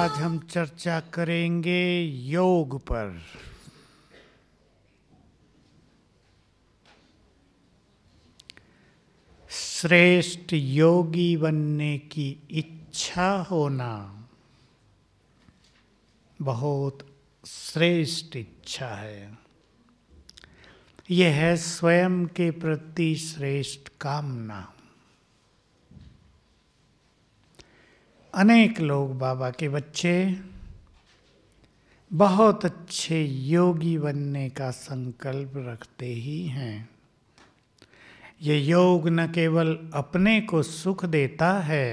आज हम चर्चा करेंगे योग पर श्रेष्ठ योगी बनने की इच्छा होना बहुत श्रेष्ठ इच्छा है यह है स्वयं के प्रति श्रेष्ठ कामना अनेक लोग बाबा के बच्चे बहुत अच्छे योगी बनने का संकल्प रखते ही हैं ये योग न केवल अपने को सुख देता है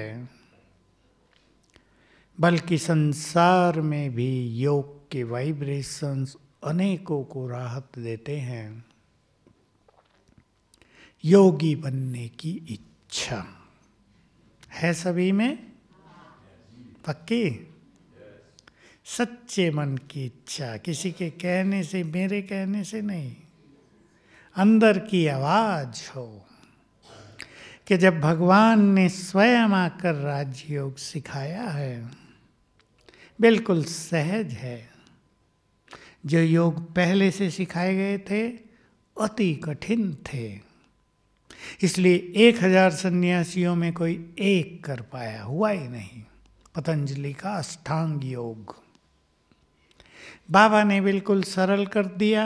बल्कि संसार में भी योग के वाइब्रेशंस अनेकों को राहत देते हैं योगी बनने की इच्छा है सभी में पक्की सच्चे मन की इच्छा किसी के कहने से मेरे कहने से नहीं अंदर की आवाज हो कि जब भगवान ने स्वयं आकर राजयोग सिखाया है बिल्कुल सहज है जो योग पहले से सिखाए गए थे अति कठिन थे इसलिए एक हजार सन्यासियों में कोई एक कर पाया हुआ ही नहीं पतंजलि का अष्टांग योग बाबा ने बिल्कुल सरल कर दिया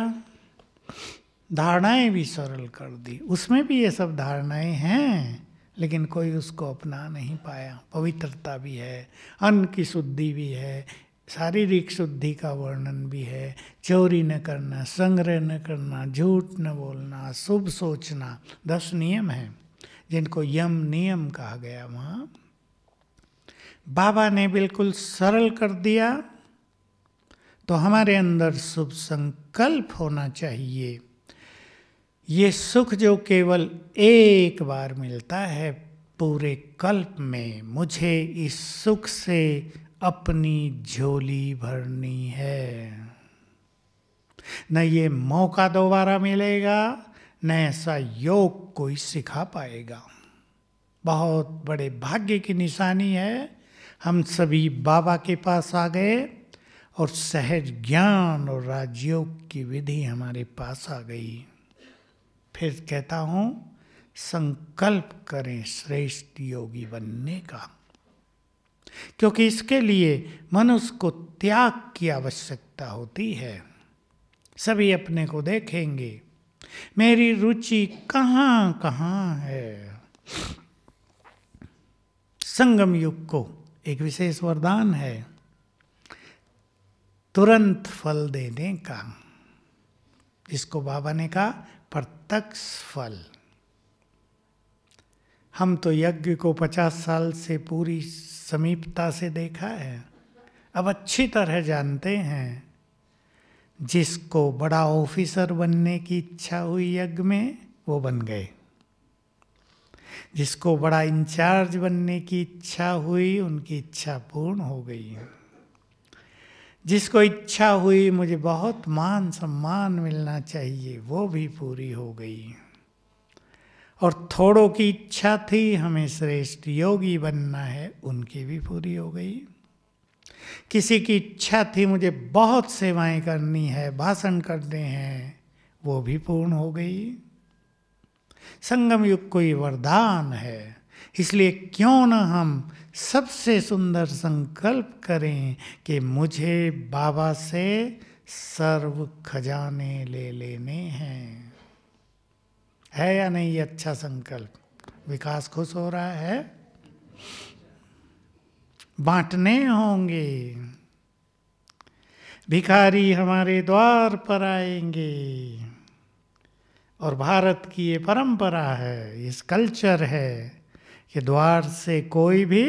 धारणाएं भी सरल कर दी उसमें भी ये सब धारणाएं हैं लेकिन कोई उसको अपना नहीं पाया पवित्रता भी है अन्न की शुद्धि भी है शारीरिक शुद्धि का वर्णन भी है चोरी न करना संग्रह न करना झूठ न बोलना शुभ सोचना दस नियम हैं जिनको यम नियम कहा गया वहाँ बाबा ने बिल्कुल सरल कर दिया तो हमारे अंदर शुभ संकल्प होना चाहिए ये सुख जो केवल एक बार मिलता है पूरे कल्प में मुझे इस सुख से अपनी झोली भरनी है न ये मौका दोबारा मिलेगा न ऐसा योग कोई सिखा पाएगा बहुत बड़े भाग्य की निशानी है हम सभी बाबा के पास आ गए और सहज ज्ञान और राजयोग की विधि हमारे पास आ गई फिर कहता हूँ संकल्प करें श्रेष्ठ योगी बनने का क्योंकि इसके लिए मनुष्य को त्याग की आवश्यकता होती है सभी अपने को देखेंगे मेरी रुचि कहाँ कहाँ है संगम युग को एक विशेष वरदान है तुरंत फल देने का इसको बाबा ने कहा प्रत्यक्ष फल हम तो यज्ञ को पचास साल से पूरी समीपता से देखा है अब अच्छी तरह जानते हैं जिसको बड़ा ऑफिसर बनने की इच्छा हुई यज्ञ में वो बन गए जिसको बड़ा इंचार्ज बनने की इच्छा हुई उनकी इच्छा पूर्ण हो गई जिसको इच्छा हुई मुझे बहुत मान सम्मान मिलना चाहिए वो भी पूरी हो गई और थोड़ों की इच्छा थी हमें श्रेष्ठ योगी बनना है उनकी भी पूरी हो गई किसी की इच्छा थी मुझे बहुत सेवाएं करनी है भाषण करने हैं वो भी पूर्ण हो गई संगम युग कोई वरदान है इसलिए क्यों न हम सबसे सुंदर संकल्प करें कि मुझे बाबा से सर्व खजाने ले लेने हैं है या नहीं ये अच्छा संकल्प विकास खुश हो रहा है बांटने होंगे भिखारी हमारे द्वार पर आएंगे और भारत की ये परंपरा है इस कल्चर है कि द्वार से कोई भी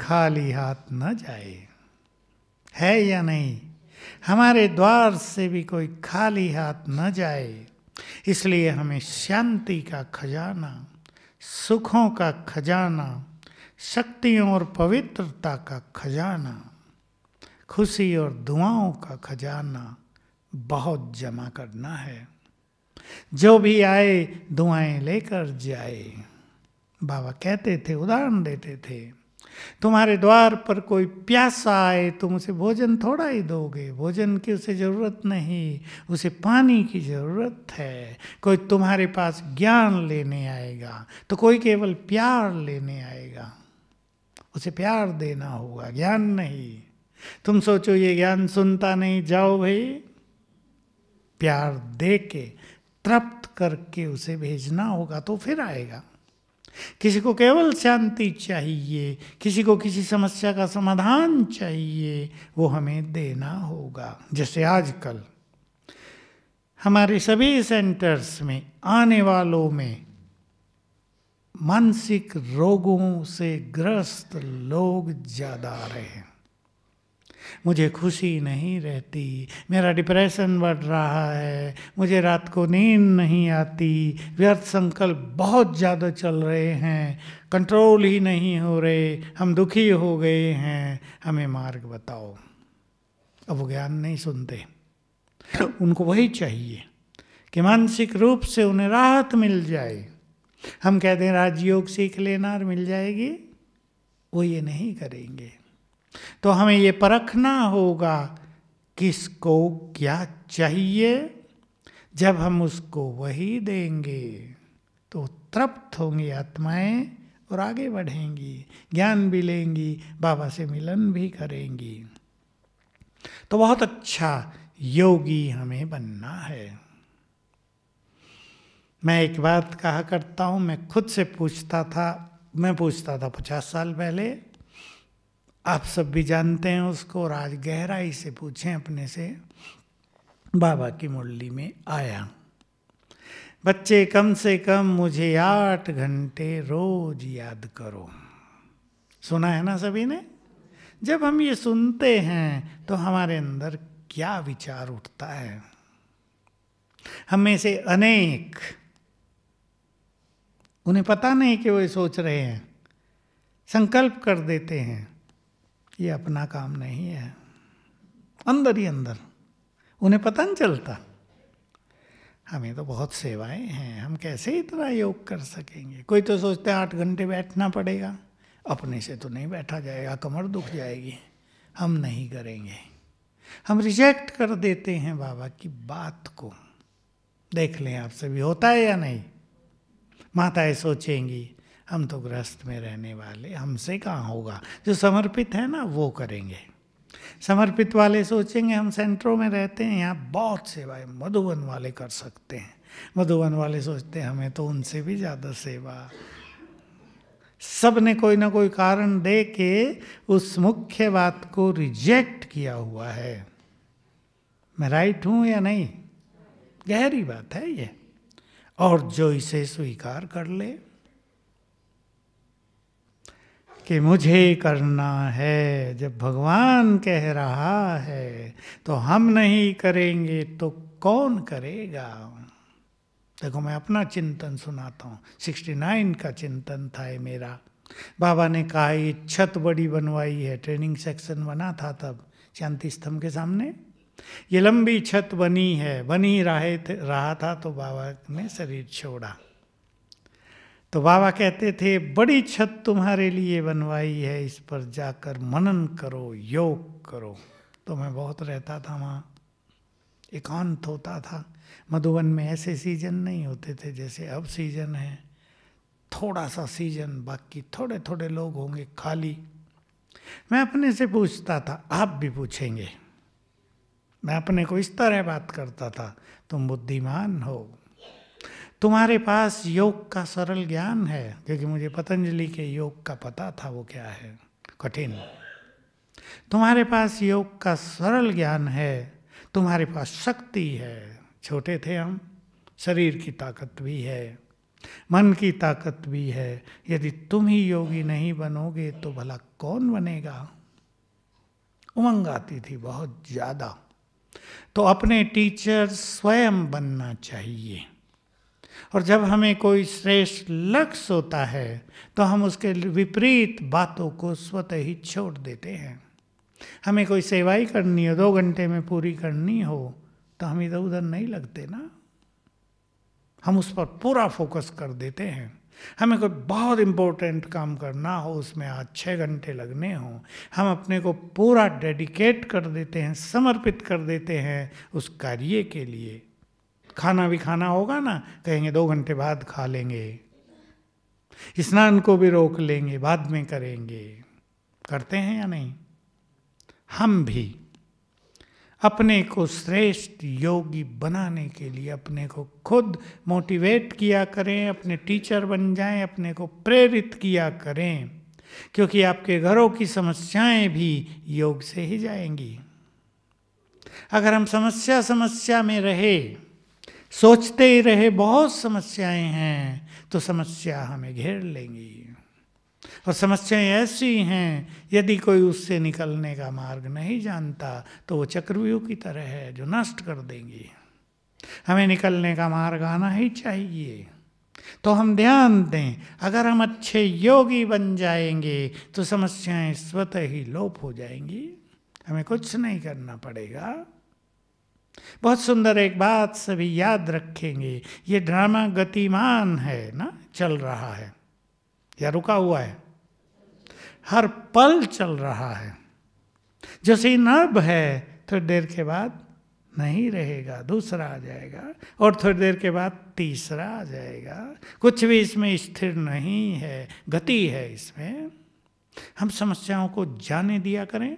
खाली हाथ न जाए है या नहीं हमारे द्वार से भी कोई खाली हाथ न जाए इसलिए हमें शांति का खजाना सुखों का खजाना शक्तियों और पवित्रता का खजाना खुशी और दुआओं का खजाना बहुत जमा करना है जो भी आए दुआएं लेकर जाए बाबा कहते थे उदाहरण देते थे तुम्हारे द्वार पर कोई प्यासा आए तुम उसे भोजन थोड़ा ही दोगे भोजन की उसे ज़रूरत नहीं उसे पानी की ज़रूरत है कोई तुम्हारे पास ज्ञान लेने आएगा तो कोई केवल प्यार लेने आएगा उसे प्यार देना होगा ज्ञान नहीं तुम सोचो ये ज्ञान सुनता नहीं जाओ भाई प्यार दे के तृप्त करके उसे भेजना होगा तो फिर आएगा किसी को केवल शांति चाहिए किसी को किसी समस्या का समाधान चाहिए वो हमें देना होगा जैसे आजकल हमारे सभी सेंटर्स में आने वालों में मानसिक रोगों से ग्रस्त लोग ज़्यादा आ रहे हैं मुझे खुशी नहीं रहती मेरा डिप्रेशन बढ़ रहा है मुझे रात को नींद नहीं आती व्यर्थ संकल्प बहुत ज़्यादा चल रहे हैं कंट्रोल ही नहीं हो रहे हम दुखी हो गए हैं हमें मार्ग बताओ अब वो ज्ञान नहीं सुनते उनको वही चाहिए कि मानसिक रूप से उन्हें राहत मिल जाए हम कहते हैं राजयोग सीख लेना और मिल जाएगी वो ये नहीं करेंगे तो हमें ये परखना होगा किसको क्या चाहिए जब हम उसको वही देंगे तो तृप्त होंगी आत्माएं और आगे बढ़ेंगी ज्ञान भी लेंगी बाबा से मिलन भी करेंगी तो बहुत अच्छा योगी हमें बनना है मैं एक बात कहा करता हूं मैं खुद से पूछता था मैं पूछता था पचास साल पहले आप सब भी जानते हैं उसको और आज गहराई से पूछें अपने से बाबा की मुरली में आया बच्चे कम से कम मुझे आठ घंटे रोज याद करो सुना है ना सभी ने जब हम ये सुनते हैं तो हमारे अंदर क्या विचार उठता है हमें से अनेक उन्हें पता नहीं कि वो सोच रहे हैं संकल्प कर देते हैं ये अपना काम नहीं है अंदर ही अंदर उन्हें पता नहीं चलता हमें तो बहुत सेवाएं हैं हम कैसे इतना योग कर सकेंगे कोई तो सोचते है आठ घंटे बैठना पड़ेगा अपने से तो नहीं बैठा जाएगा कमर दुख जाएगी हम नहीं करेंगे हम रिजेक्ट कर देते हैं बाबा की बात को देख लें आपसे भी होता है या नहीं माताएं सोचेंगी हम तो गृहस्थ में रहने वाले हमसे कहाँ होगा जो समर्पित है ना वो करेंगे समर्पित वाले सोचेंगे हम सेंटरों में रहते हैं यहाँ बहुत सेवाएं मधुबन वाले कर सकते हैं मधुबन वाले सोचते हैं हमें तो उनसे भी ज़्यादा सेवा सब ने कोई ना कोई कारण दे के उस मुख्य बात को रिजेक्ट किया हुआ है मैं राइट हूँ या नहीं गहरी बात है ये और जो इसे स्वीकार कर ले कि मुझे करना है जब भगवान कह रहा है तो हम नहीं करेंगे तो कौन करेगा देखो मैं अपना चिंतन सुनाता हूँ 69 का चिंतन था ये मेरा बाबा ने कहा ये छत बड़ी बनवाई है ट्रेनिंग सेक्शन बना था तब शांति स्तंभ के सामने ये लंबी छत बनी है बनी रहे रहा था तो बाबा ने शरीर छोड़ा तो बाबा कहते थे बड़ी छत तुम्हारे लिए बनवाई है इस पर जाकर मनन करो योग करो तो मैं बहुत रहता था वहाँ एकांत होता था मधुबन में ऐसे सीजन नहीं होते थे जैसे अब सीजन है थोड़ा सा सीजन बाकी थोड़े थोड़े लोग होंगे खाली मैं अपने से पूछता था आप भी पूछेंगे मैं अपने को इस तरह बात करता था तुम बुद्धिमान हो तुम्हारे पास योग का सरल ज्ञान है क्योंकि मुझे पतंजलि के योग का पता था वो क्या है कठिन तुम्हारे पास योग का सरल ज्ञान है तुम्हारे पास शक्ति है छोटे थे हम शरीर की ताकत भी है मन की ताकत भी है यदि तुम ही योगी नहीं बनोगे तो भला कौन बनेगा उमंग आती थी बहुत ज़्यादा तो अपने टीचर स्वयं बनना चाहिए और जब हमें कोई श्रेष्ठ लक्ष्य होता है तो हम उसके विपरीत बातों को स्वतः ही छोड़ देते हैं हमें कोई सेवाई करनी हो दो घंटे में पूरी करनी हो तो हम इधर उधर नहीं लगते ना हम उस पर पूरा फोकस कर देते हैं हमें कोई बहुत इम्पोर्टेंट काम करना हो उसमें आज छः घंटे लगने हों हम अपने को पूरा डेडिकेट कर देते हैं समर्पित कर देते हैं उस कार्य के लिए खाना भी खाना होगा ना कहेंगे दो घंटे बाद खा लेंगे स्नान को भी रोक लेंगे बाद में करेंगे करते हैं या नहीं हम भी अपने को श्रेष्ठ योगी बनाने के लिए अपने को खुद मोटिवेट किया करें अपने टीचर बन जाएं अपने को प्रेरित किया करें क्योंकि आपके घरों की समस्याएं भी योग से ही जाएंगी अगर हम समस्या समस्या में रहे सोचते ही रहे बहुत समस्याएं हैं तो समस्या हमें घेर लेंगी और समस्याएं ऐसी हैं यदि कोई उससे निकलने का मार्ग नहीं जानता तो वो चक्रव्यूह की तरह है जो नष्ट कर देंगी हमें निकलने का मार्ग आना ही चाहिए तो हम ध्यान दें अगर हम अच्छे योगी बन जाएंगे तो समस्याएं स्वतः ही लोप हो जाएंगी हमें कुछ नहीं करना पड़ेगा बहुत सुंदर एक बात सभी याद रखेंगे ये ड्रामा गतिमान है ना चल रहा है या रुका हुआ है हर पल चल रहा है जो सीन है थोड़ी देर के बाद नहीं रहेगा दूसरा आ जाएगा और थोड़ी देर के बाद तीसरा आ जाएगा कुछ भी इसमें स्थिर नहीं है गति है इसमें हम समस्याओं को जाने दिया करें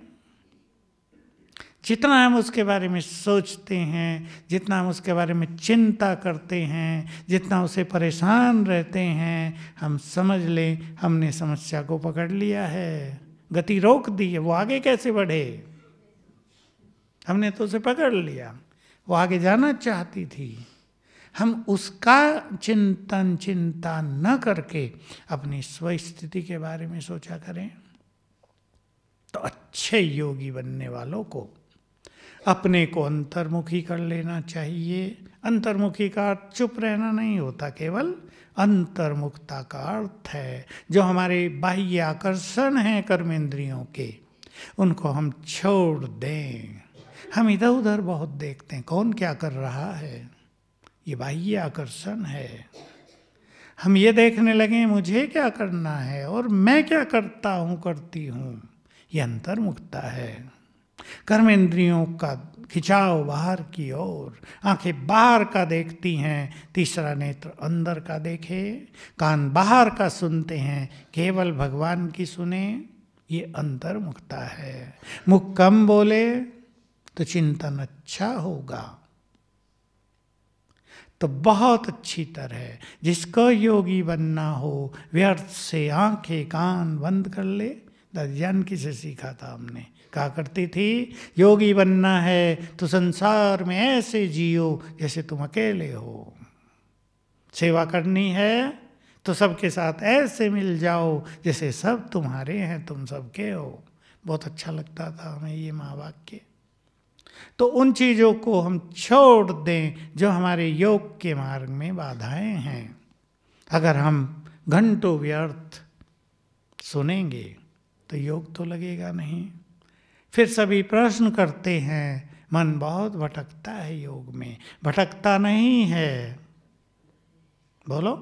जितना हम उसके बारे में सोचते हैं जितना हम उसके बारे में चिंता करते हैं जितना उसे परेशान रहते हैं हम समझ लें हमने समस्या को पकड़ लिया है गति रोक दी है वो आगे कैसे बढ़े हमने तो उसे पकड़ लिया वो आगे जाना चाहती थी हम उसका चिंतन चिंता न करके अपनी स्व स्थिति के बारे में सोचा करें तो अच्छे योगी बनने वालों को अपने को अंतर्मुखी कर लेना चाहिए अंतर्मुखी का अर्थ चुप रहना नहीं होता केवल अंतर्मुखता का अर्थ है जो हमारे बाह्य आकर्षण हैं कर्मेंद्रियों के उनको हम छोड़ दें हम इधर उधर बहुत देखते हैं कौन क्या कर रहा है ये बाह्य आकर्षण है हम ये देखने लगे मुझे क्या करना है और मैं क्या करता हूँ करती हूँ ये अंतर्मुखता है कर्म इंद्रियों का खिंचाव बाहर की ओर आंखें बाहर का देखती हैं तीसरा नेत्र अंदर का देखे कान बाहर का सुनते हैं केवल भगवान की सुने ये अंतर्मुखता है मुख कम बोले तो चिंतन अच्छा होगा तो बहुत अच्छी तरह है जिसको योगी बनना हो व्यर्थ से आंखें कान बंद कर ले दर्जन जान किसे सीखा था हमने कहा करती थी योगी बनना है तो संसार में ऐसे जियो जैसे तुम अकेले हो सेवा करनी है तो सबके साथ ऐसे मिल जाओ जैसे सब तुम्हारे हैं तुम सबके हो बहुत अच्छा लगता था हमें ये महावाक्य तो उन चीज़ों को हम छोड़ दें जो हमारे योग के मार्ग में बाधाएं हैं अगर हम घंटों व्यर्थ सुनेंगे तो योग तो लगेगा नहीं फिर सभी प्रश्न करते हैं मन बहुत भटकता है योग में भटकता नहीं है बोलो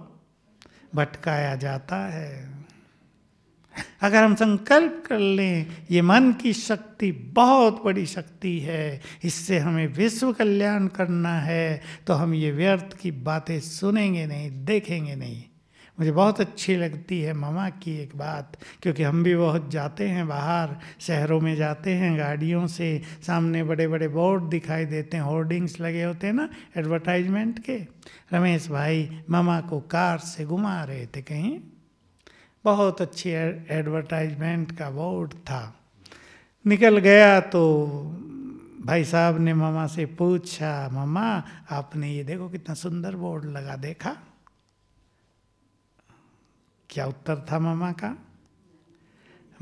भटकाया जाता है अगर हम संकल्प कर लें ये मन की शक्ति बहुत बड़ी शक्ति है इससे हमें विश्व कल्याण करना है तो हम ये व्यर्थ की बातें सुनेंगे नहीं देखेंगे नहीं मुझे बहुत अच्छी लगती है मामा की एक बात क्योंकि हम भी बहुत जाते हैं बाहर शहरों में जाते हैं गाड़ियों से सामने बड़े बड़े बोर्ड दिखाई देते हैं होर्डिंग्स लगे होते हैं ना एडवर्टाइजमेंट के रमेश भाई मामा को कार से घुमा रहे थे कहीं बहुत अच्छी एडवर्टाइजमेंट का बोर्ड था निकल गया तो भाई साहब ने मामा से पूछा मामा आपने ये देखो कितना सुंदर बोर्ड लगा देखा क्या उत्तर था मामा का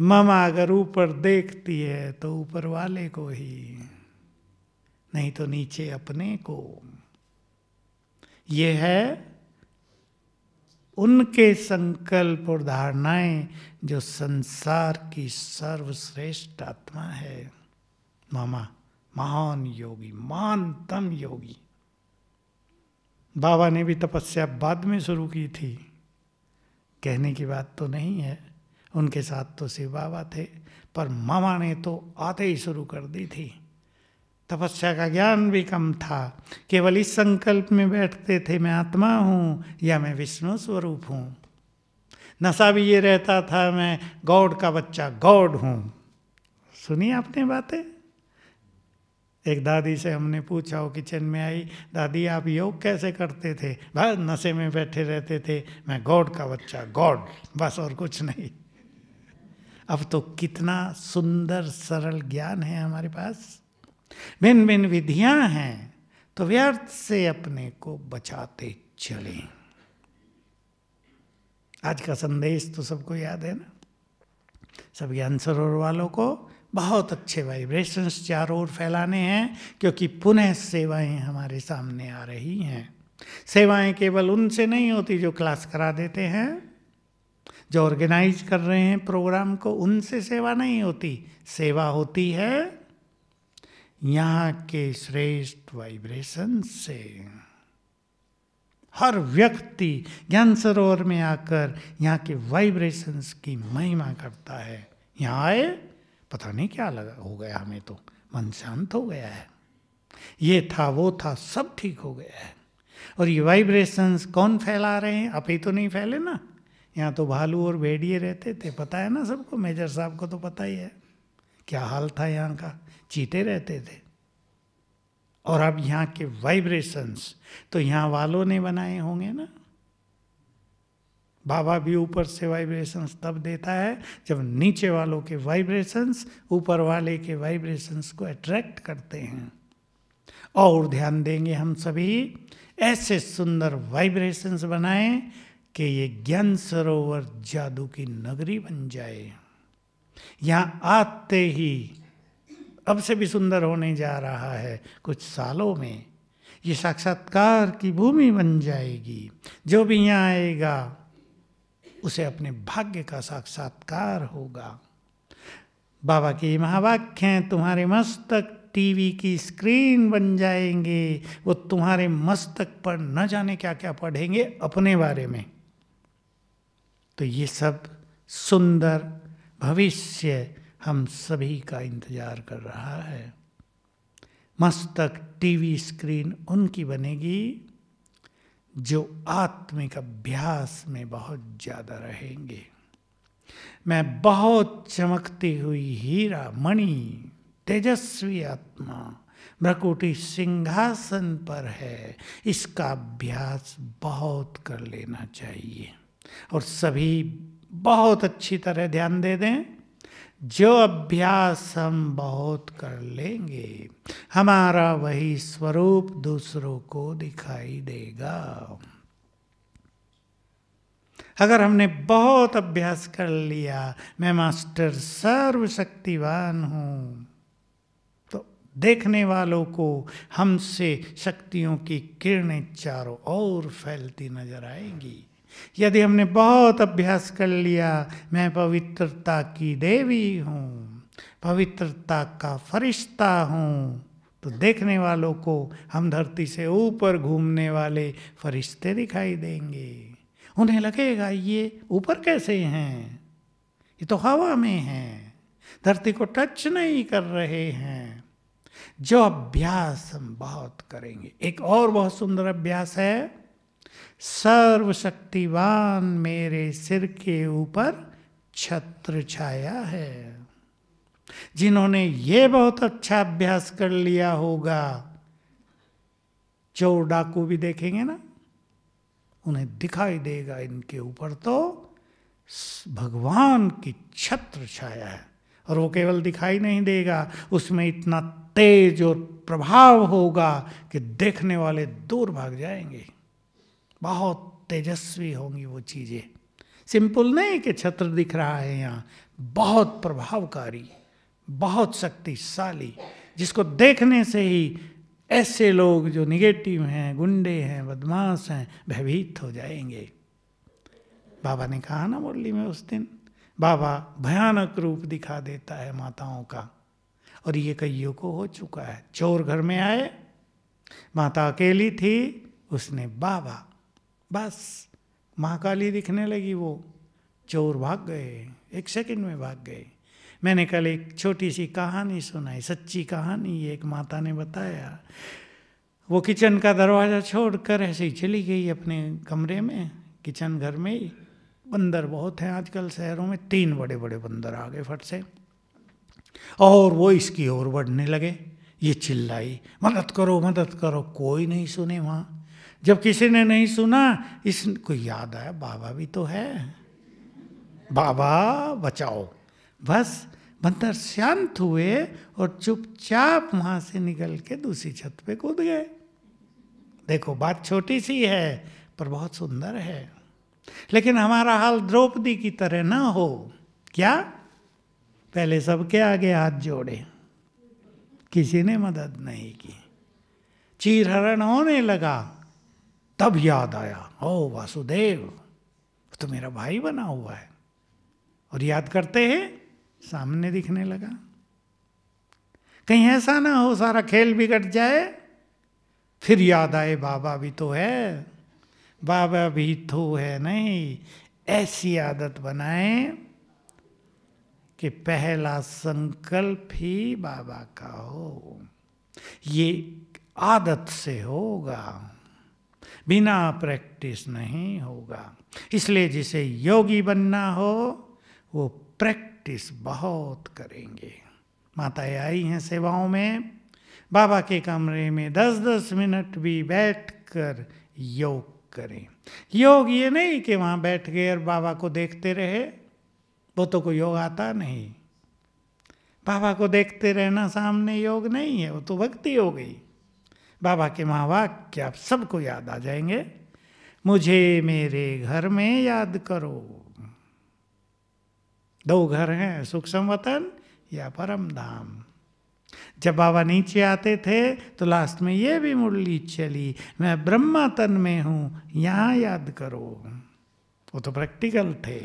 मामा अगर ऊपर देखती है तो ऊपर वाले को ही नहीं तो नीचे अपने को यह है उनके संकल्प और धारणाएं जो संसार की सर्वश्रेष्ठ आत्मा है मामा महान योगी महानतम योगी बाबा ने भी तपस्या बाद में शुरू की थी कहने की बात तो नहीं है उनके साथ तो शिव बाबा थे पर मामा ने तो आते ही शुरू कर दी थी तपस्या का ज्ञान भी कम था केवल इस संकल्प में बैठते थे मैं आत्मा हूँ या मैं विष्णु स्वरूप हूँ नशा भी ये रहता था मैं गौड का बच्चा गौड हूँ सुनिए आपने बातें एक दादी से हमने पूछा वो किचन में आई दादी आप योग कैसे करते थे बस नशे में बैठे रहते थे मैं गॉड का बच्चा गॉड बस और कुछ नहीं अब तो कितना सुंदर सरल ज्ञान है हमारे पास भिन्न भिन्न विधियां हैं तो व्यर्थ से अपने को बचाते चले आज का संदेश तो सबको याद है ना सब ज्ञान वालों को बहुत अच्छे वाइब्रेशंस चारों ओर फैलाने हैं क्योंकि पुनः सेवाएं हमारे सामने आ रही हैं सेवाएं केवल उनसे नहीं होती जो क्लास करा देते हैं जो ऑर्गेनाइज कर रहे हैं प्रोग्राम को उनसे सेवा नहीं होती सेवा होती है यहाँ के श्रेष्ठ वाइब्रेशन से हर व्यक्ति ज्ञान सरोवर में आकर यहाँ के वाइब्रेशंस की महिमा करता है यहाँ आए पता नहीं क्या लगा हो गया हमें तो मन शांत हो गया है ये था वो था सब ठीक हो गया है और ये वाइब्रेशंस कौन फैला रहे हैं आप ही तो नहीं फैले ना यहाँ तो भालू और भेड़िए रहते थे पता है ना सबको मेजर साहब को तो पता ही है क्या हाल था यहाँ का चीते रहते थे और अब यहाँ के वाइब्रेशंस तो यहाँ वालों ने बनाए होंगे ना बाबा भी ऊपर से वाइब्रेशंस तब देता है जब नीचे वालों के वाइब्रेशंस ऊपर वाले के वाइब्रेशंस को अट्रैक्ट करते हैं और ध्यान देंगे हम सभी ऐसे सुंदर वाइब्रेशंस बनाएं कि ये ज्ञान सरोवर जादू की नगरी बन जाए यहाँ आते ही अब से भी सुंदर होने जा रहा है कुछ सालों में ये साक्षात्कार की भूमि बन जाएगी जो भी यहाँ आएगा उसे अपने भाग्य का साक्षात्कार होगा बाबा के महावाक्य हैं तुम्हारे मस्तक टीवी की स्क्रीन बन जाएंगे वो तुम्हारे मस्तक पर न जाने क्या क्या पढ़ेंगे अपने बारे में तो ये सब सुंदर भविष्य हम सभी का इंतजार कर रहा है मस्तक टीवी स्क्रीन उनकी बनेगी जो आत्मिक अभ्यास में बहुत ज़्यादा रहेंगे मैं बहुत चमकती हुई हीरा मणि तेजस्वी आत्मा भ्रकुटी सिंहासन पर है इसका अभ्यास बहुत कर लेना चाहिए और सभी बहुत अच्छी तरह ध्यान दे दें जो अभ्यास हम बहुत कर लेंगे हमारा वही स्वरूप दूसरों को दिखाई देगा अगर हमने बहुत अभ्यास कर लिया मैं मास्टर सर्वशक्तिवान हूँ तो देखने वालों को हमसे शक्तियों की किरणें चारों ओर फैलती नजर आएंगी यदि हमने बहुत अभ्यास कर लिया मैं पवित्रता की देवी हूँ पवित्रता का फरिश्ता हूँ तो देखने वालों को हम धरती से ऊपर घूमने वाले फरिश्ते दिखाई देंगे उन्हें लगेगा ये ऊपर कैसे हैं ये तो हवा में हैं धरती को टच नहीं कर रहे हैं जो अभ्यास हम बहुत करेंगे एक और बहुत सुंदर अभ्यास है सर्वशक्तिवान मेरे सिर के ऊपर छत्र छाया है जिन्होंने ये बहुत अच्छा अभ्यास कर लिया होगा चोर डाकू भी देखेंगे ना उन्हें दिखाई देगा इनके ऊपर तो भगवान की छत्र छाया है और वो केवल दिखाई नहीं देगा उसमें इतना तेज और प्रभाव होगा कि देखने वाले दूर भाग जाएंगे बहुत तेजस्वी होंगी वो चीज़ें सिंपल नहीं कि छत्र दिख रहा है यहाँ बहुत प्रभावकारी बहुत शक्तिशाली जिसको देखने से ही ऐसे लोग जो निगेटिव हैं गुंडे हैं बदमाश हैं भयभीत हो जाएंगे बाबा ने कहा ना मुरली में उस दिन बाबा भयानक रूप दिखा देता है माताओं का और ये कईयों को हो चुका है चोर घर में आए माता अकेली थी उसने बाबा बस महाकाली दिखने लगी वो चोर भाग गए एक सेकंड में भाग गए मैंने कल एक छोटी सी कहानी सुनाई सच्ची कहानी एक माता ने बताया वो किचन का दरवाज़ा छोड़कर ऐसे ही चली गई अपने कमरे में किचन घर में ही बंदर बहुत हैं आजकल शहरों में तीन बड़े बड़े बंदर आ गए फट से और वो इसकी ओर बढ़ने लगे ये चिल्लाई मदद करो मदद करो कोई नहीं सुने वहाँ जब किसी ने नहीं सुना इसको याद आया बाबा भी तो है बाबा बचाओ बस बंदर शांत हुए और चुपचाप वहां से निकल के दूसरी छत पे कूद गए देखो बात छोटी सी है पर बहुत सुंदर है लेकिन हमारा हाल द्रौपदी की तरह ना हो क्या पहले सबके आगे हाथ जोड़े किसी ने मदद नहीं की चीरहरण होने लगा तब याद आया ओ वासुदेव तो मेरा भाई बना हुआ है और याद करते हैं सामने दिखने लगा कहीं ऐसा ना हो सारा खेल बिगड़ जाए फिर याद आए बाबा भी तो है बाबा भी तो है नहीं ऐसी आदत बनाए कि पहला संकल्प ही बाबा का हो ये आदत से होगा बिना प्रैक्टिस नहीं होगा इसलिए जिसे योगी बनना हो वो प्रैक्टिस बहुत करेंगे माताएं आई हैं सेवाओं में बाबा के कमरे में दस दस मिनट भी बैठकर योग करें योग ये नहीं कि वहाँ बैठ गए और बाबा को देखते रहे वो तो कोई योग आता नहीं बाबा को देखते रहना सामने योग नहीं है वो तो भक्ति हो गई बाबा के महावाक्य आप सबको याद आ जाएंगे मुझे मेरे घर में याद करो दो घर हैं सूक्ष्म वतन या परम धाम जब बाबा नीचे आते थे तो लास्ट में ये भी मुरली चली मैं ब्रह्मा तन में हूँ यहाँ याद करो वो तो प्रैक्टिकल थे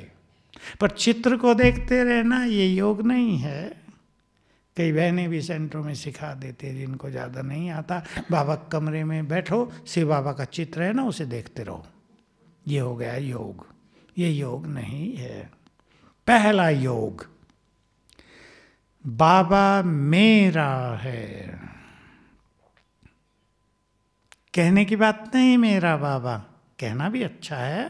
पर चित्र को देखते रहना ये योग नहीं है कई बहनें भी सेंटरों में सिखा देते हैं जिनको ज़्यादा नहीं आता बाबा कमरे में बैठो शिव बाबा का चित्र है ना उसे देखते रहो ये हो गया योग ये योग नहीं है पहला योग बाबा मेरा है कहने की बात नहीं मेरा बाबा कहना भी अच्छा है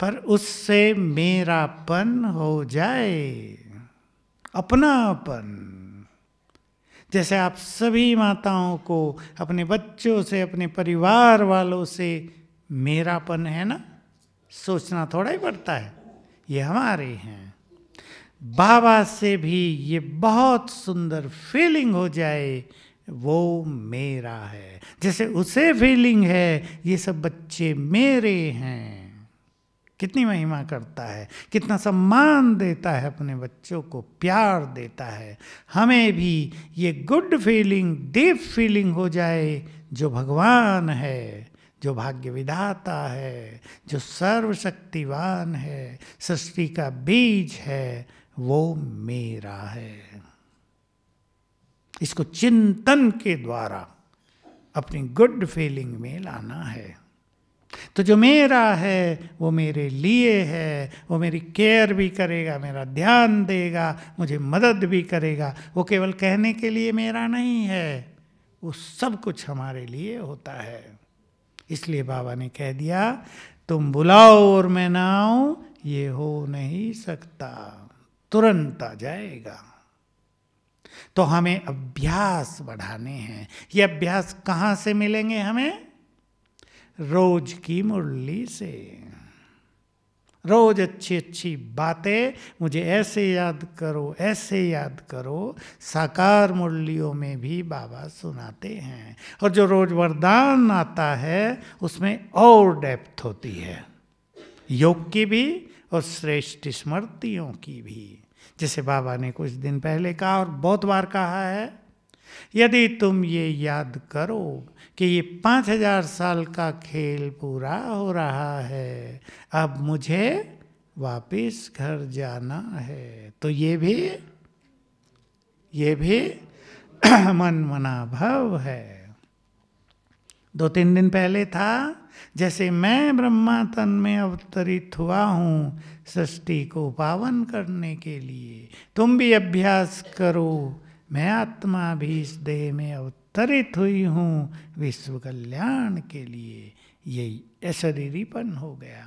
पर उससे मेरापन हो जाए अपनापन जैसे आप सभी माताओं को अपने बच्चों से अपने परिवार वालों से मेरापन है ना सोचना थोड़ा ही पड़ता है ये हमारे हैं बाबा से भी ये बहुत सुंदर फीलिंग हो जाए वो मेरा है जैसे उसे फीलिंग है ये सब बच्चे मेरे हैं कितनी महिमा करता है कितना सम्मान देता है अपने बच्चों को प्यार देता है हमें भी ये गुड फीलिंग डीप फीलिंग हो जाए जो भगवान है जो भाग्य विधाता है जो सर्वशक्तिवान है सृष्टि का बीज है वो मेरा है इसको चिंतन के द्वारा अपनी गुड फीलिंग में लाना है तो जो मेरा है वो मेरे लिए है वो मेरी केयर भी करेगा मेरा ध्यान देगा मुझे मदद भी करेगा वो केवल कहने के लिए मेरा नहीं है वो सब कुछ हमारे लिए होता है इसलिए बाबा ने कह दिया तुम बुलाओ और मैं ना आऊं ये हो नहीं सकता तुरंत आ जाएगा तो हमें अभ्यास बढ़ाने हैं ये अभ्यास कहाँ से मिलेंगे हमें रोज की मुरली से रोज अच्छी अच्छी बातें मुझे ऐसे याद करो ऐसे याद करो साकार मुरलियों में भी बाबा सुनाते हैं और जो रोज वरदान आता है उसमें और डेप्थ होती है योग की भी और श्रेष्ठ स्मृतियों की भी जैसे बाबा ने कुछ दिन पहले कहा और बहुत बार कहा है यदि तुम ये याद करो कि ये पाँच हजार साल का खेल पूरा हो रहा है अब मुझे वापस घर जाना है तो ये भी ये भी मन मना भव है दो तीन दिन पहले था जैसे मैं ब्रह्मा तन में अवतरित हुआ हूँ सृष्टि को पावन करने के लिए तुम भी अभ्यास करो मैं आत्मा भी इस देह में अवतरित हुई हूँ विश्व कल्याण के लिए यही अशरीरीपन हो गया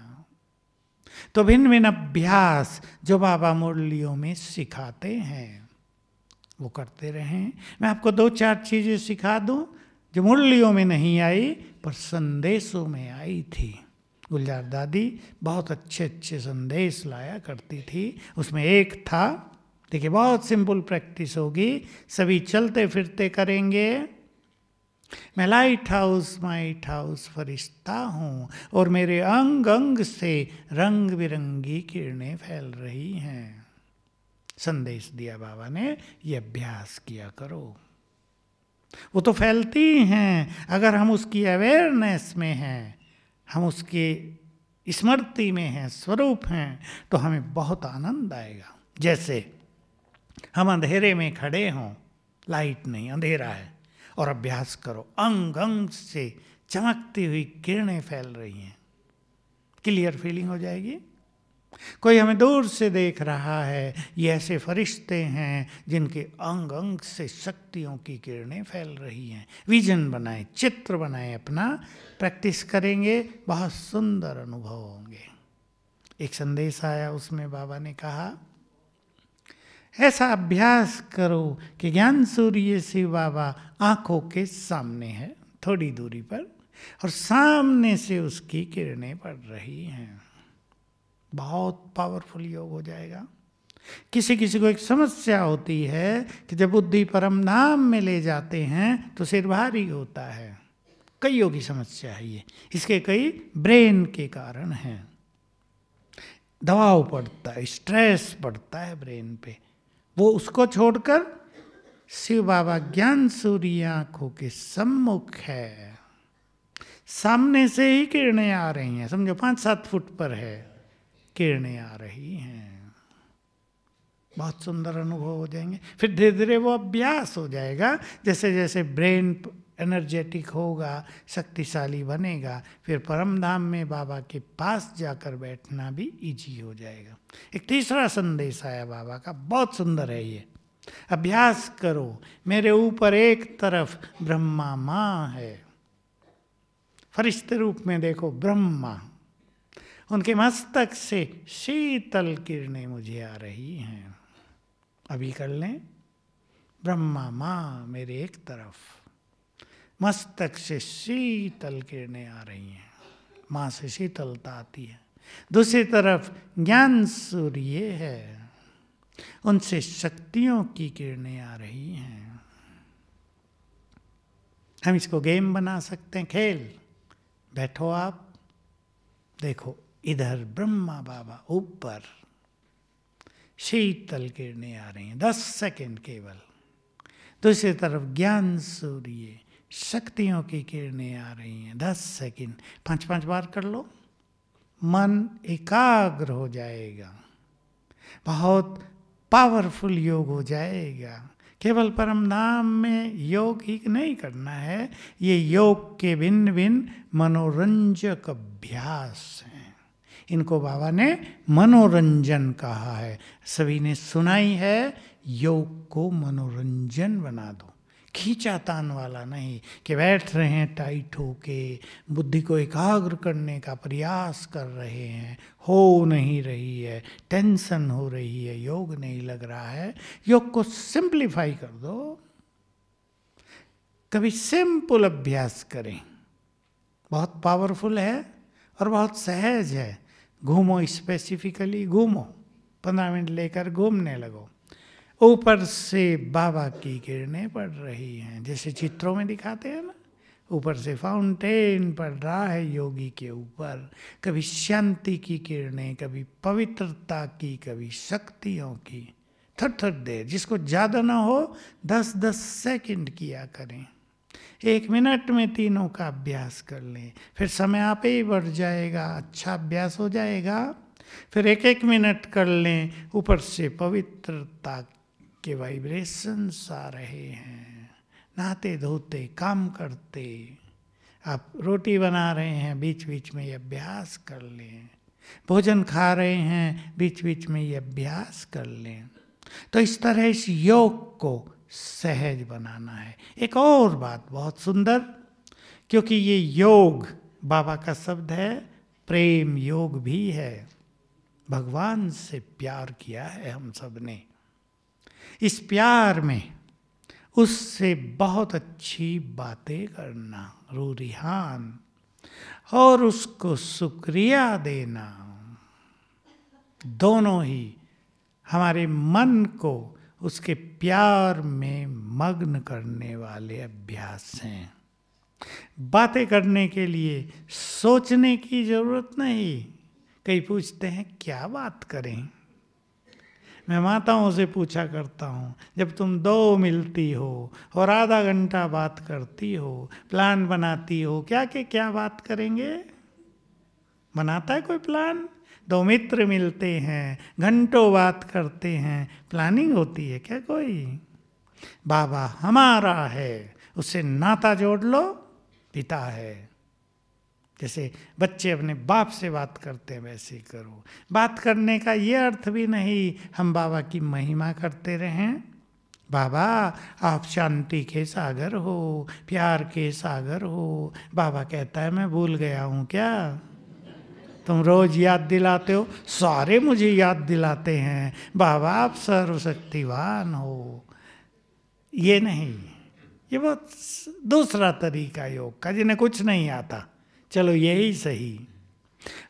तो भिन्न भिन्न अभ्यास जो बाबा मुरलियों में सिखाते हैं वो करते रहें मैं आपको दो चार चीज़ें सिखा दूं जो मुरलियों में नहीं आई पर संदेशों में आई थी गुलजार दादी बहुत अच्छे अच्छे संदेश लाया करती थी उसमें एक था देखिए बहुत सिंपल प्रैक्टिस होगी सभी चलते फिरते करेंगे मैं लाइट हाउस माइट हाउस फरिश्ता हूँ और मेरे अंग अंग से रंग बिरंगी किरणें फैल रही हैं संदेश दिया बाबा ने यह अभ्यास किया करो वो तो फैलती हैं अगर हम उसकी अवेयरनेस में हैं हम उसके स्मृति में हैं स्वरूप हैं तो हमें बहुत आनंद आएगा जैसे हम अंधेरे में खड़े हों लाइट नहीं अंधेरा है और अभ्यास करो अंग अंग से चमकती हुई किरणें फैल रही हैं क्लियर फीलिंग हो जाएगी कोई हमें दूर से देख रहा है ये ऐसे फरिश्ते हैं जिनके अंग अंग से शक्तियों की किरणें फैल रही हैं विजन बनाए चित्र बनाए अपना प्रैक्टिस करेंगे बहुत सुंदर अनुभव होंगे एक संदेश आया उसमें बाबा ने कहा ऐसा अभ्यास करो कि ज्ञान सूर्य शिव बाबा आंखों के सामने है थोड़ी दूरी पर और सामने से उसकी किरणें पड़ रही हैं बहुत पावरफुल योग हो जाएगा किसी किसी को एक समस्या होती है कि जब बुद्धि परम नाम में ले जाते हैं तो सिर भारी होता है कई योगी समस्या है ये इसके कई ब्रेन के कारण हैं दबाव पड़ता है स्ट्रेस पड़ता है ब्रेन पे वो उसको छोड़कर शिव बाबा ज्ञान सूर्य आंखों के सम्मुख है सामने से ही किरणें आ रही हैं समझो पाँच सात फुट पर है किरणें आ रही हैं बहुत सुंदर अनुभव हो जाएंगे फिर धीरे धीरे वो अभ्यास हो जाएगा जैसे जैसे ब्रेन एनर्जेटिक होगा शक्तिशाली बनेगा फिर परम धाम में बाबा के पास जाकर बैठना भी इजी हो जाएगा एक तीसरा संदेश आया बाबा का बहुत सुंदर है ये अभ्यास करो मेरे ऊपर एक तरफ ब्रह्मा माँ है फरिश्ते रूप में देखो ब्रह्मा उनके मस्तक से शीतल किरणें मुझे आ रही हैं अभी कर लें ब्रह्मा माँ मेरे एक तरफ मस्तक से शीतल किरणें आ रही हैं माँ से शीतलता आती है दूसरी तरफ ज्ञान सूर्य है उनसे शक्तियों की किरणें आ रही हैं हम इसको गेम बना सकते हैं खेल बैठो आप देखो इधर ब्रह्मा बाबा ऊपर शीतल किरणें आ रही हैं दस सेकंड केवल दूसरी तरफ ज्ञान सूर्य शक्तियों की किरणें आ रही हैं दस सेकंड पांच पांच बार कर लो मन एकाग्र हो जाएगा बहुत पावरफुल योग हो जाएगा केवल परम नाम में योग ही नहीं करना है ये योग के भिन्न भिन्न मनोरंजक अभ्यास हैं इनको बाबा ने मनोरंजन कहा है सभी ने सुनाई है योग को मनोरंजन बना दो खींचा तान वाला नहीं कि बैठ रहे हैं टाइट होके बुद्धि को एकाग्र करने का प्रयास कर रहे हैं हो नहीं रही है टेंशन हो रही है योग नहीं लग रहा है योग को सिंप्लीफाई कर दो कभी सिंपल अभ्यास करें बहुत पावरफुल है और बहुत सहज है घूमो स्पेसिफिकली घूमो पंद्रह मिनट लेकर घूमने लगो ऊपर से बाबा की किरणें पड़ रही हैं जैसे चित्रों में दिखाते हैं ना ऊपर से फाउंटेन पड़ रहा है योगी के ऊपर कभी शांति की किरणें कभी पवित्रता की कभी शक्तियों की थर थर देर जिसको ज़्यादा ना हो दस दस सेकंड किया करें एक मिनट में तीनों का अभ्यास कर लें फिर समय आप ही बढ़ जाएगा अच्छा अभ्यास हो जाएगा फिर एक एक मिनट कर लें ऊपर से पवित्रता के वाइब्रेशंस आ रहे हैं नहाते धोते काम करते आप रोटी बना रहे हैं बीच बीच में ये अभ्यास कर लें भोजन खा रहे हैं बीच बीच में ये अभ्यास कर लें तो इस तरह इस योग को सहज बनाना है एक और बात बहुत सुंदर क्योंकि ये योग बाबा का शब्द है प्रेम योग भी है भगवान से प्यार किया है हम सब ने इस प्यार में उससे बहुत अच्छी बातें करना रूरिहान और उसको शुक्रिया देना दोनों ही हमारे मन को उसके प्यार में मग्न करने वाले अभ्यास हैं बातें करने के लिए सोचने की ज़रूरत नहीं कई पूछते हैं क्या बात करें मैं माताओं से पूछा करता हूँ जब तुम दो मिलती हो और आधा घंटा बात करती हो प्लान बनाती हो क्या के क्या बात करेंगे बनाता है कोई प्लान दो मित्र मिलते हैं घंटों बात करते हैं प्लानिंग होती है क्या कोई बाबा हमारा है उससे नाता जोड़ लो पिता है जैसे बच्चे अपने बाप से बात करते हैं वैसे करो बात करने का ये अर्थ भी नहीं हम बाबा की महिमा करते रहें बाबा आप शांति के सागर हो प्यार के सागर हो बाबा कहता है मैं भूल गया हूँ क्या तुम रोज याद दिलाते हो सारे मुझे याद दिलाते हैं बाबा आप सर्वशक्तिवान हो ये नहीं ये बहुत दूसरा तरीका योग का जिन्हें कुछ नहीं आता चलो यही सही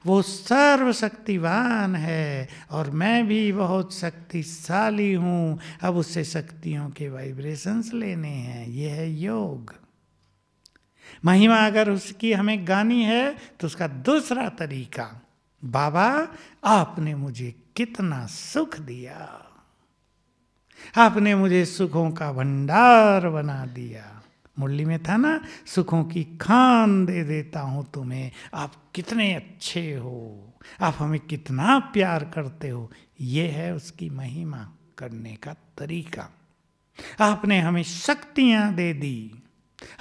वो सर्वशक्तिवान है और मैं भी बहुत शक्तिशाली हूँ अब उससे शक्तियों के वाइब्रेशंस लेने हैं यह है योग महिमा अगर उसकी हमें गानी है तो उसका दूसरा तरीका बाबा आपने मुझे कितना सुख दिया आपने मुझे सुखों का भंडार बना दिया मुरली में था ना सुखों की खान दे देता हूँ तुम्हें आप कितने अच्छे हो आप हमें कितना प्यार करते हो ये है उसकी महिमा करने का तरीका आपने हमें शक्तियाँ दे दी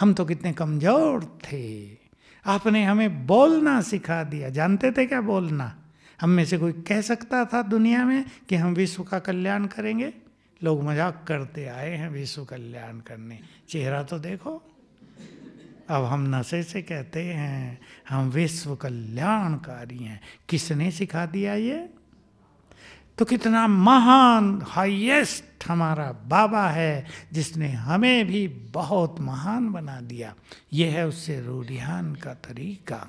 हम तो कितने कमज़ोर थे आपने हमें बोलना सिखा दिया जानते थे क्या बोलना हम में से कोई कह सकता था दुनिया में कि हम विश्व का कल्याण करेंगे लोग मजाक करते आए हैं विश्व कल्याण करने चेहरा तो देखो अब हम नशे से कहते हैं हम विश्व कल्याणकारी हैं किसने सिखा दिया ये तो कितना महान हाईएस्ट हमारा बाबा है जिसने हमें भी बहुत महान बना दिया यह है उससे रूढ़िहान का तरीका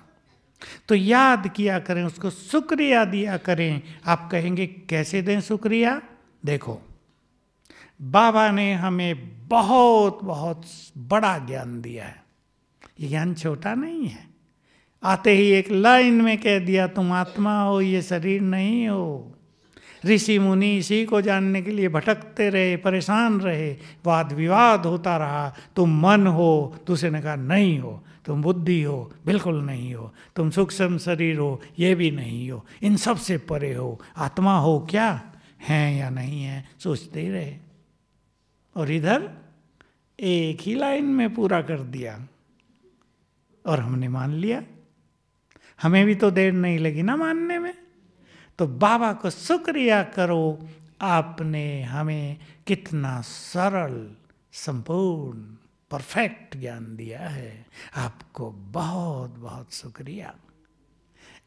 तो याद किया करें उसको शुक्रिया दिया करें आप कहेंगे कैसे दें शुक्रिया देखो बाबा ने हमें बहुत बहुत बड़ा ज्ञान दिया है ये ज्ञान छोटा नहीं है आते ही एक लाइन में कह दिया तुम आत्मा हो ये शरीर नहीं हो ऋषि मुनि इसी को जानने के लिए भटकते रहे परेशान रहे वाद विवाद होता रहा तुम मन हो दूसरे ने कहा नहीं हो तुम बुद्धि हो बिल्कुल नहीं हो तुम सूक्ष्म शरीर हो ये भी नहीं हो इन सब से परे हो आत्मा हो क्या हैं या नहीं है सोचते ही रहे और इधर एक ही लाइन में पूरा कर दिया और हमने मान लिया हमें भी तो देर नहीं लगी ना मानने में तो बाबा को शुक्रिया करो आपने हमें कितना सरल संपूर्ण परफेक्ट ज्ञान दिया है आपको बहुत बहुत शुक्रिया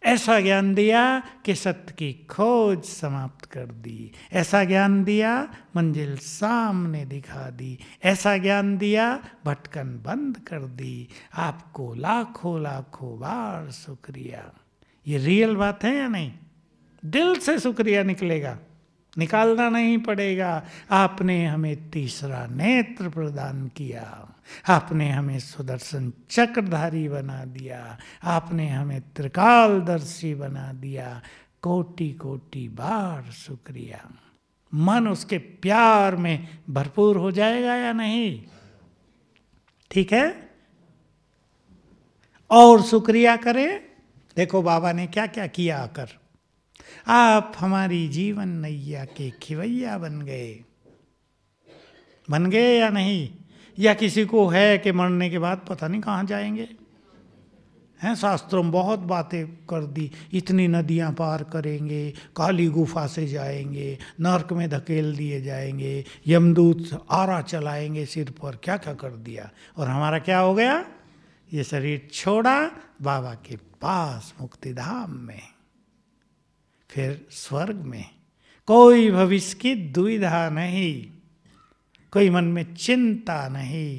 ऐसा ज्ञान दिया कि सत्य की खोज समाप्त कर दी ऐसा ज्ञान दिया मंजिल सामने दिखा दी ऐसा ज्ञान दिया भटकन बंद कर दी आपको लाखों लाखों बार शुक्रिया ये रियल बात है या नहीं दिल से शुक्रिया निकलेगा निकालना नहीं पड़ेगा आपने हमें तीसरा नेत्र प्रदान किया आपने हमें सुदर्शन चक्रधारी बना दिया आपने हमें त्रिकालदर्शी बना दिया कोटि कोटि बार शुक्रिया मन उसके प्यार में भरपूर हो जाएगा या नहीं ठीक है और शुक्रिया करें देखो बाबा ने क्या क्या किया आकर आप हमारी जीवन नैया के खिवैया बन गए बन गए या नहीं या किसी को है कि मरने के बाद पता नहीं कहाँ जाएंगे हैं शास्त्रों में बहुत बातें कर दी इतनी नदियां पार करेंगे काली गुफा से जाएंगे नर्क में धकेल दिए जाएंगे यमदूत आरा चलाएंगे सिर पर क्या क्या कर दिया और हमारा क्या हो गया ये शरीर छोड़ा बाबा के पास मुक्तिधाम में फिर स्वर्ग में कोई भविष्य की दुविधा नहीं कोई मन में चिंता नहीं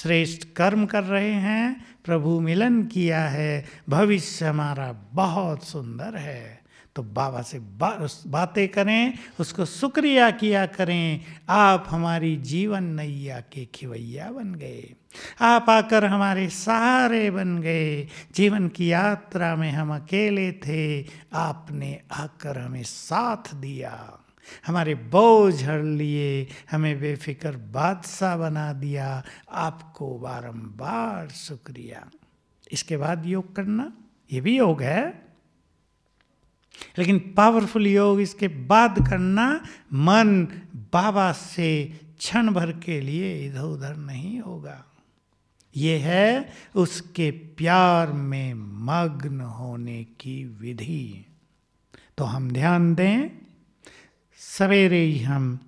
श्रेष्ठ कर्म कर रहे हैं प्रभु मिलन किया है भविष्य हमारा बहुत सुंदर है तो बाबा से बा, बातें करें उसको शुक्रिया किया करें आप हमारी जीवन नैया के खिवैया बन गए आप आकर हमारे सहारे बन गए जीवन की यात्रा में हम अकेले थे आपने आकर हमें साथ दिया हमारे बोझ हर लिए हमें बेफिक्र बादशाह बना दिया आपको बारंबार शुक्रिया इसके बाद योग करना ये भी योग है लेकिन पावरफुल योग इसके बाद करना मन बाबा से क्षण भर के लिए इधर उधर नहीं होगा ये है उसके प्यार में मग्न होने की विधि तो हम ध्यान दें सवेरे ही हम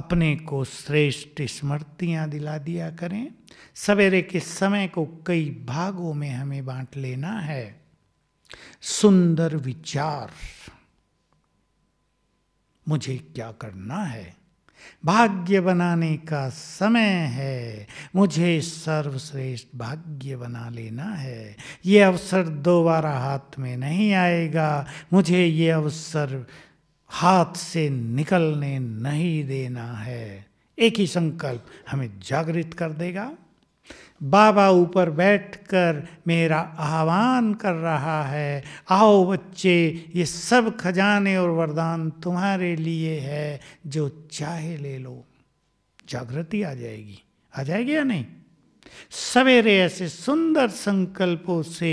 अपने को श्रेष्ठ स्मृतियाँ दिला दिया करें सवेरे के समय को कई भागों में हमें बांट लेना है सुंदर विचार मुझे क्या करना है भाग्य बनाने का समय है मुझे सर्वश्रेष्ठ भाग्य बना लेना है ये अवसर दोबारा हाथ में नहीं आएगा मुझे ये अवसर हाथ से निकलने नहीं देना है एक ही संकल्प हमें जागृत कर देगा बाबा ऊपर बैठकर मेरा आह्वान कर रहा है आओ बच्चे ये सब खजाने और वरदान तुम्हारे लिए है जो चाहे ले लो जागृति आ जाएगी आ जाएगी या नहीं सवेरे ऐसे सुंदर संकल्पों से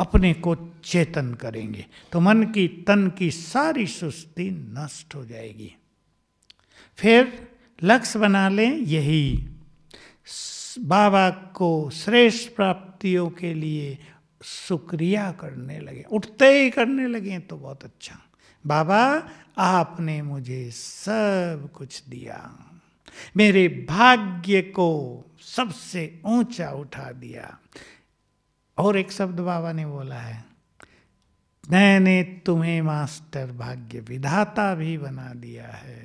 अपने को चेतन करेंगे तो मन की तन की सारी सुस्ती नष्ट हो जाएगी फिर लक्ष्य बना लें यही बाबा को श्रेष्ठ प्राप्तियों के लिए शुक्रिया करने लगे उठते ही करने लगे तो बहुत अच्छा बाबा आपने मुझे सब कुछ दिया मेरे भाग्य को सबसे ऊंचा उठा दिया और एक शब्द बाबा ने बोला है मैंने तुम्हें मास्टर भाग्य विधाता भी बना दिया है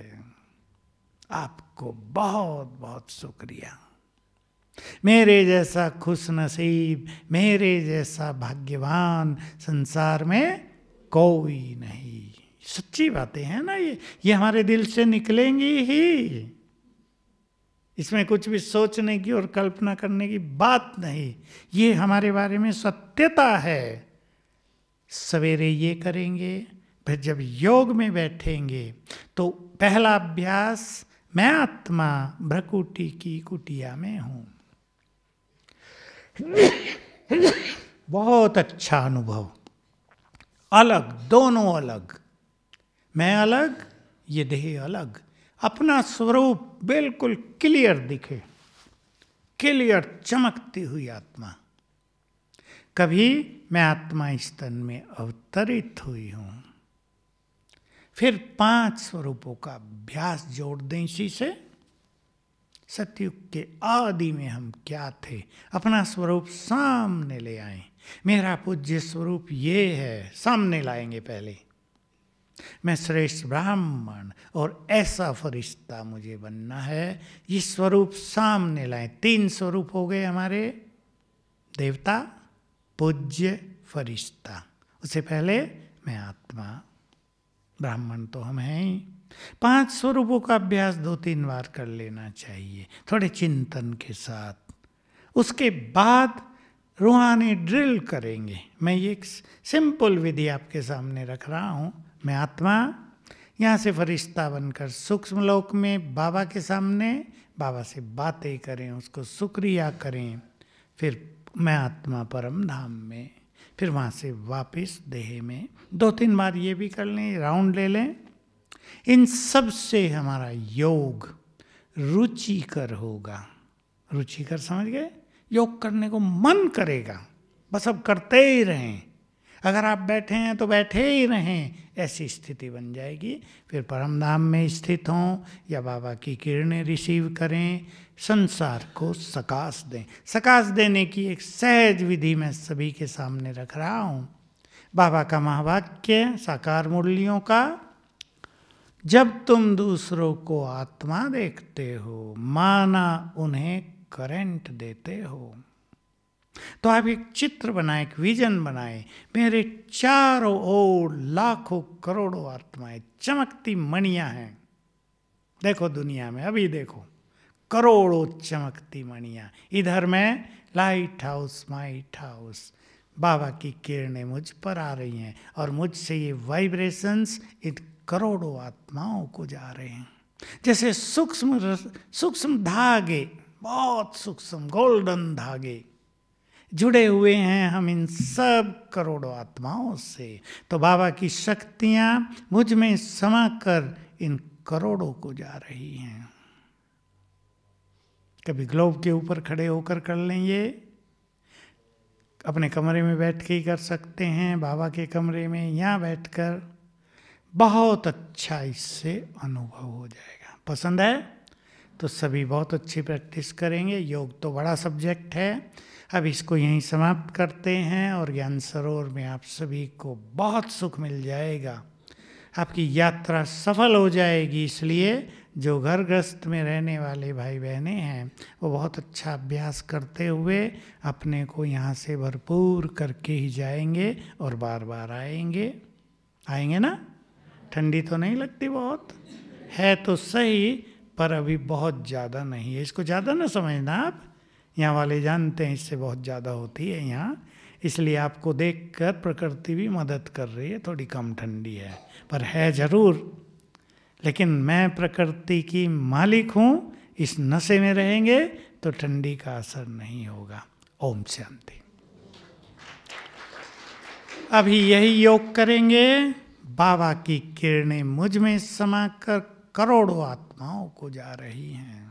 आपको बहुत बहुत शुक्रिया मेरे जैसा खुश नसीब मेरे जैसा भाग्यवान संसार में कोई नहीं सच्ची बातें हैं ना ये ये हमारे दिल से निकलेंगी ही इसमें कुछ भी सोचने की और कल्पना करने की बात नहीं ये हमारे बारे में सत्यता है सवेरे ये करेंगे फिर जब योग में बैठेंगे तो पहला अभ्यास मैं आत्मा भ्रकुटी की कुटिया में हूं बहुत अच्छा अनुभव अलग दोनों अलग मैं अलग ये देह अलग अपना स्वरूप बिल्कुल क्लियर दिखे क्लियर चमकती हुई आत्मा कभी मैं आत्मा इस तन में अवतरित हुई हूं फिर पांच स्वरूपों का अभ्यास जोड़ दें इसी से सतयुग के आदि में हम क्या थे अपना स्वरूप सामने ले आए मेरा पूज्य स्वरूप ये है सामने लाएंगे पहले मैं श्रेष्ठ ब्राह्मण और ऐसा फरिश्ता मुझे बनना है ये स्वरूप सामने लाए तीन स्वरूप हो गए हमारे देवता पूज्य फरिश्ता उससे पहले मैं आत्मा ब्राह्मण तो हम हैं ही पांच स्वरूपों का अभ्यास दो तीन बार कर लेना चाहिए थोड़े चिंतन के साथ उसके बाद रूहानी ड्रिल करेंगे मैं ये एक सिंपल विधि आपके सामने रख रहा हूँ मैं आत्मा यहाँ से फरिश्ता बनकर सूक्ष्म लोक में बाबा के सामने बाबा से बातें करें उसको शुक्रिया करें फिर मैं आत्मा परम धाम में फिर वहाँ से वापस देह में दो तीन बार ये भी कर लें राउंड ले लें इन सब से हमारा योग रुचिकर होगा रुचिकर समझ गए योग करने को मन करेगा बस अब करते ही रहें अगर आप बैठे हैं तो बैठे ही रहें ऐसी स्थिति बन जाएगी फिर परम धाम में स्थित हों या बाबा की किरणें रिसीव करें संसार को सकाश दें सकाश देने की एक सहज विधि मैं सभी के सामने रख रहा हूँ बाबा का महावाक्य साकार मुरलियों का जब तुम दूसरों को आत्मा देखते हो माना उन्हें करंट देते हो तो आप एक चित्र बनाए एक विजन बनाए मेरे चारों ओर लाखों करोड़ों आत्माएं चमकती मणियां हैं देखो दुनिया में अभी देखो करोड़ों चमकती मणियां इधर में लाइट हाउस माइट हाउस बाबा की किरणें मुझ पर आ रही हैं और मुझसे ये वाइब्रेशंस इन करोड़ों आत्माओं को जा रहे हैं जैसे सूक्ष्म सूक्ष्म धागे बहुत सूक्ष्म गोल्डन धागे जुड़े हुए हैं हम इन सब करोड़ों आत्माओं से तो बाबा की शक्तियाँ मुझ में समा कर इन करोड़ों को जा रही हैं कभी ग्लोब के ऊपर खड़े होकर कर लेंगे अपने कमरे में बैठ के ही कर सकते हैं बाबा के कमरे में यहाँ बैठकर बहुत अच्छा इससे अनुभव हो जाएगा पसंद है तो सभी बहुत अच्छी प्रैक्टिस करेंगे योग तो बड़ा सब्जेक्ट है अब इसको यहीं समाप्त करते हैं और ज्ञान सरोवर में आप सभी को बहुत सुख मिल जाएगा आपकी यात्रा सफल हो जाएगी इसलिए जो घर ग्रस्त में रहने वाले भाई बहने हैं वो बहुत अच्छा अभ्यास करते हुए अपने को यहाँ से भरपूर करके ही जाएंगे और बार बार आएंगे आएंगे ना ठंडी तो नहीं लगती बहुत है तो सही पर अभी बहुत ज़्यादा नहीं है इसको ज़्यादा ना समझना आप यहाँ वाले जानते हैं इससे बहुत ज़्यादा होती है यहाँ इसलिए आपको देखकर प्रकृति भी मदद कर रही है थोड़ी कम ठंडी है पर है ज़रूर लेकिन मैं प्रकृति की मालिक हूँ इस नशे में रहेंगे तो ठंडी का असर नहीं होगा ओम शांति अभी यही योग करेंगे बाबा की किरणें मुझ में समा कर करोड़ों आत्माओं को जा रही हैं